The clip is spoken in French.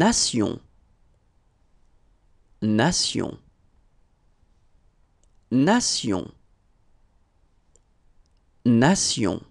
nation, nation, nation, nation.